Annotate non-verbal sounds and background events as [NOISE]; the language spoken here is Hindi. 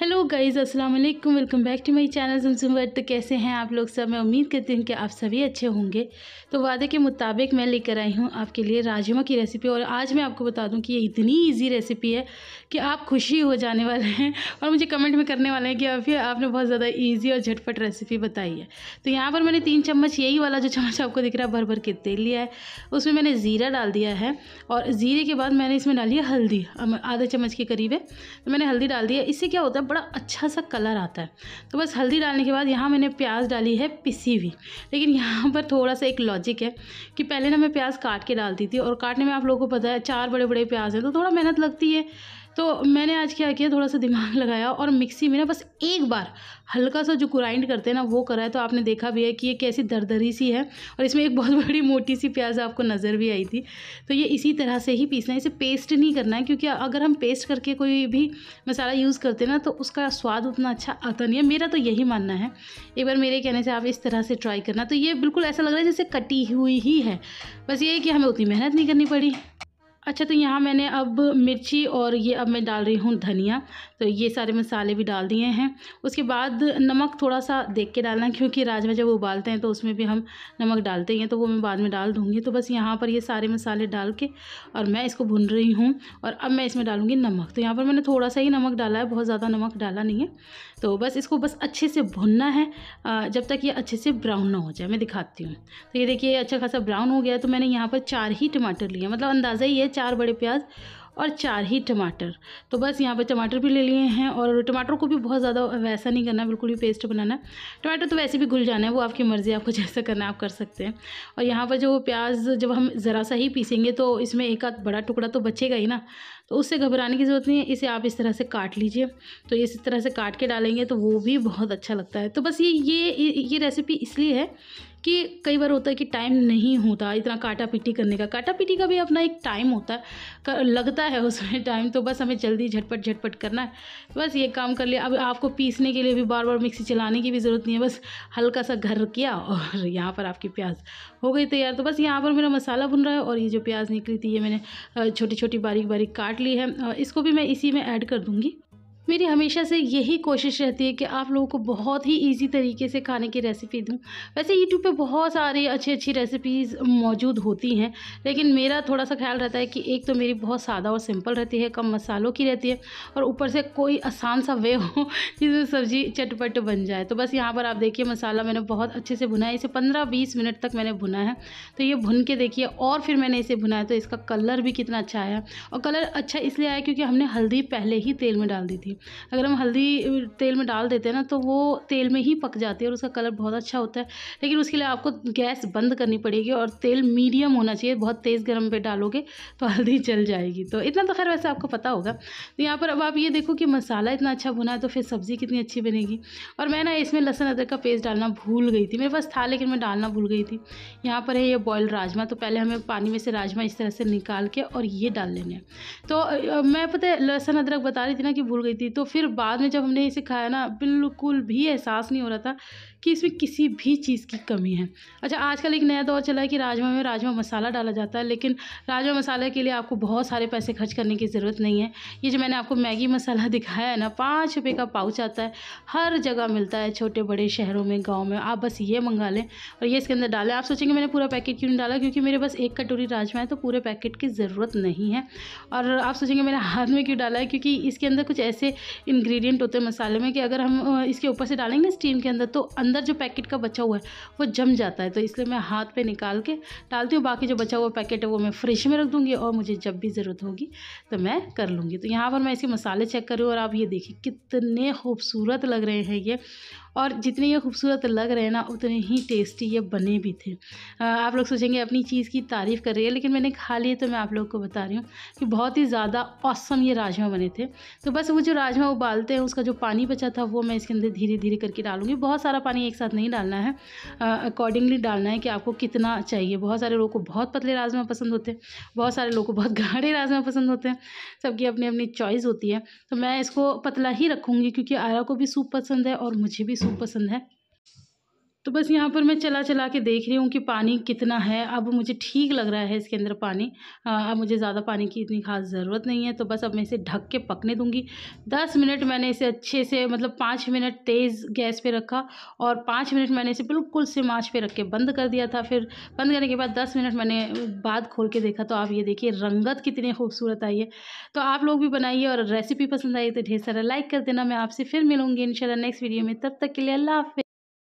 हेलो गाइज़ अस्सलाम वालेकुम welcome back to my channel जुमजुमर तो कैसे हैं आप लोग सब मैं उम्मीद करती हूँ कि आप सभी अच्छे होंगे तो वादे के मुताबिक मैं लेकर आई हूँ आपके लिए राजमा की रेसिपी और आज मैं आपको बता दूँ कि ये इतनी इजी रेसिपी है कि आप खुशी हो जाने वाले हैं और मुझे कमेंट में करने वाले हैं कि अभी आपने बहुत ज़्यादा ईजी और झटपट रेसिपी बताई है तो यहाँ पर मैंने तीन चम्मच यही वाला जो चम्मच आपको दिख रहा है भर भर के तेल लिया है उसमें मैंने ज़ीरा डाल दिया है और ज़ीरे के बाद मैंने इसमें डाली है हल्दी आधा चम्मच के करीब है तो मैंने हल्दी डाल दिया इससे क्या होता है मतलब बड़ा अच्छा सा कलर आता है तो बस हल्दी डालने के बाद यहाँ मैंने प्याज डाली है पिसी हुई लेकिन यहाँ पर थोड़ा सा एक लॉजिक है कि पहले ना मैं प्याज काट के डालती थी और काटने में आप लोगों को पता है चार बड़े बड़े प्याज हैं तो थोड़ा मेहनत लगती है तो मैंने आज क्या किया थोड़ा सा दिमाग [LAUGHS] लगाया और मिक्सी में ना बस एक बार हल्का सा जो ग्राइंड करते हैं ना वो करा है तो आपने देखा भी है कि ये कैसी दरदरी सी है और इसमें एक बहुत [LAUGHS] बड़ी मोटी सी प्याज आपको नज़र भी आई थी तो ये इसी तरह से ही पीसना है इसे पेस्ट नहीं करना है क्योंकि अगर हम पेस्ट करके कोई भी मसाला यूज़ करते ना तो उसका स्वाद उतना अच्छा आता नहीं है मेरा तो यही मानना है एक बार मेरे कहने से आप इस तरह से ट्राई करना तो ये बिल्कुल ऐसा लग रहा है जैसे कटी हुई ही है बस ये कि हमें उतनी मेहनत नहीं करनी पड़ी अच्छा तो यहाँ मैंने अब मिर्ची और ये अब मैं डाल रही हूँ धनिया तो ये सारे मसाले भी डाल दिए हैं उसके बाद नमक थोड़ा सा देख के डालना क्योंकि राजमा जब उबालते हैं तो उसमें भी हम नमक डालते हैं तो वो मैं बाद में डाल दूँगी तो बस यहाँ पर ये सारे मसाले डाल के और मैं इसको भुन रही हूँ और अब मैं इसमें डालूँगी नमक तो यहाँ पर मैंने थोड़ा सा ही नमक डाला है बहुत ज़्यादा नमक डाला नहीं है तो बस इसको बस अच्छे से भुनना है जब तक ये अच्छे से ब्राउन ना हो जाए मैं दिखाती हूँ तो ये देखिए अच्छा खासा ब्राउन हो गया तो मैंने यहाँ पर चार ही टमाटर लिए मतलब अंदाज़ा ही है चार बड़े प्याज और चार ही टमाटर तो बस यहाँ पर टमाटर भी ले लिए हैं और टमाटर को भी बहुत ज़्यादा वैसा नहीं करना बिल्कुल भी पेस्ट बनाना टमाटर तो वैसे भी घुल जाना है वो आपकी मर्ज़ी आपको [LAUGHS] जैसा करना आप कर सकते हैं और यहाँ पर जो प्याज जब हम ज़रा सा ही पीसेंगे तो इसमें एक आध बड़ा टुकड़ा तो बचेगा ही ना तो उससे घबराने की ज़रूरत नहीं है इसे आप इस तरह से काट लीजिए तो इस तरह से काट के डालेंगे तो वो भी बहुत अच्छा लगता है तो बस ये ये ये रेसिपी इसलिए है कि कई बार होता है कि टाइम नहीं होता इतना काटा पिटी करने का काटा पिटी का भी अपना एक टाइम होता है लगता है उसमें टाइम तो बस हमें जल्दी झटपट झटपट करना है बस ये काम कर लिया अब आपको पीसने के लिए भी बार बार मिक्सी चलाने की भी ज़रूरत नहीं है बस हल्का सा घर किया और यहाँ पर आपकी प्याज हो गई तैयार तो बस यहाँ पर मेरा मसाला भुन रहा है और ये जो प्याज निकली थी ये मैंने छोटी छोटी बारीक बारीक काट ली है इसको भी मैं इसी में ऐड कर दूँगी मेरी हमेशा से यही कोशिश रहती है कि आप लोगों को बहुत ही इजी तरीके से खाने की रेसिपी दूं वैसे यूट्यूब पे बहुत सारी अच्छी अच्छी रेसिपीज़ मौजूद होती हैं लेकिन मेरा थोड़ा सा ख्याल रहता है कि एक तो मेरी बहुत सादा और सिंपल रहती है कम मसालों की रहती है और ऊपर से कोई आसान सा वे हो [LAUGHS] जिसमें सब्ज़ी चटपट बन जाए तो बस यहाँ पर आप देखिए मसाला मैंने बहुत अच्छे से भुना है इसे पंद्रह बीस मिनट तक मैंने भुना है तो ये भुन के देखिए और फिर मैंने इसे भुना है तो इसका कलर भी कितना अच्छा आया और कलर अच्छा इसलिए आया क्योंकि हमने हल्दी पहले ही तेल में डाल दी थी जाएगी अगर हम हल्दी तेल में डाल देते हैं ना तो वो तेल में ही पक जाती है और उसका कलर बहुत अच्छा होता है लेकिन उसके लिए आपको गैस बंद करनी पड़ेगी और तेल मीडियम होना चाहिए बहुत तेज़ गर्म पे डालोगे तो हल्दी [LAUGHS] जल जाएगी तो इतना तो खैर वैसे आपको पता होगा तो यहाँ पर अब आप ये देखो कि मसाला इतना अच्छा भुना है तो फिर सब्ज़ी कितनी अच्छी बनेगी और मैं ना इसमें लहसुन अदरक का पेस्ट डालना भूल गई थी मेरे पास था लेकिन मैं डालना भूल गई थी यहाँ पर है ये बॉयल राजमा तो पहले हमें पानी में से राजमा इस तरह से निकाल के और ये डाल लेने तो मैं पता है लहसुन अदरक बता रही थी ना कि भूल गई थी थी तो फिर बाद में जब हमने इसे खाया ना बिल्कुल भी एहसास नहीं हो रहा था कि इसमें किसी भी चीज़ की कमी है अच्छा आजकल एक नया दौर चला है कि राजमा में राजमा मसाला डाला जाता है लेकिन राजमा मसाले के लिए आपको बहुत सारे पैसे खर्च करने की ज़रूरत नहीं है ये जो मैंने आपको मैगी मसाला [LAUGHS] दिखाया है ना पाँच रुपये का पाउच आता है हर जगह मिलता है छोटे बड़े शहरों में गाँव में आप बस ये मंगा लें और ये इसके अंदर डालें आप सोचेंगे मैंने पूरा पैकेट क्यों नहीं डाला क्योंकि मेरे पास एक कटोरी राजमा है तो पूरे पैकेट की ज़रूरत नहीं है और आप सोचेंगे मैंने हाथ में क्यों डाला है क्योंकि इसके अंदर कुछ ऐसे इंग्रेडिएंट होते हैं मसाले में कि अगर हम इसके ऊपर से डालेंगे ना स्टीम के अंदर तो अंदर जो पैकेट का बचा हुआ है वो जम जाता है तो इसलिए मैं हाथ पे निकाल के डालती हूँ बाकी जो बचा हुआ पैकेट है वो मैं फ्रिज में रख दूँगी और मुझे जब भी ज़रूरत होगी तो मैं कर लूँगी तो यहाँ पर मैं इसके मसाले चेक करूँ और आप ये देखिए कितने खूबसूरत लग रहे हैं ये और जितने ये खूबसूरत लग रहे हैं ना उतने ही टेस्टी ये बने भी थे आप लोग सोचेंगे अपनी चीज़ की तारीफ़ कर रही है लेकिन मैंने खा लिए तो मैं आप लोग को बता रही हूँ कि बहुत ही ज़्यादा औसम ये राजमा बने थे तो बस वो जो राजमा उबालते हैं उसका जो पानी बचा था वो मैं इसके अंदर धीरे धीरे करके डालूँगी बहुत सारा पानी एक साथ नहीं डालना है अकॉर्डिंगली डालना है कि आपको कितना चाहिए बहुत सारे लोगों को बहुत पतले राजमा पसंद होते हैं बहुत सारे लोगों को बहुत गाढ़े राजमा पसंद होते हैं सबकी अपनी अपनी चॉइस होती है तो मैं इसको पतला ही रखूँगी क्योंकि आयरा को भी सूप पसंद है और मुझे भी सूप पसंद है तो बस यहाँ पर मैं चला चला के देख रही हूँ कि पानी कितना है अब मुझे ठीक लग रहा है इसके अंदर पानी अब मुझे ज़्यादा पानी की इतनी खास ज़रूरत नहीं है तो बस अब मैं इसे ढक के पकने दूँगी दस मिनट मैंने इसे अच्छे से मतलब पाँच मिनट तेज़ गैस पे रखा और पाँच मिनट मैंने इसे बिल्कुल से माँच पर रख के बंद कर दिया था फिर बंद करने के बाद दस मिनट मैंने बाद खोल के देखा तो आप ये देखिए रंगत कितनी खूबसूरत आई है तो आप लोग भी बनाइए और रेसिपी पसंद आई तो ढेर सारा लाइक कर देना मैं आपसे फिर मिलूँगी इन नेक्स्ट वीडियो में तब तक के लिए अल्लाह हाफ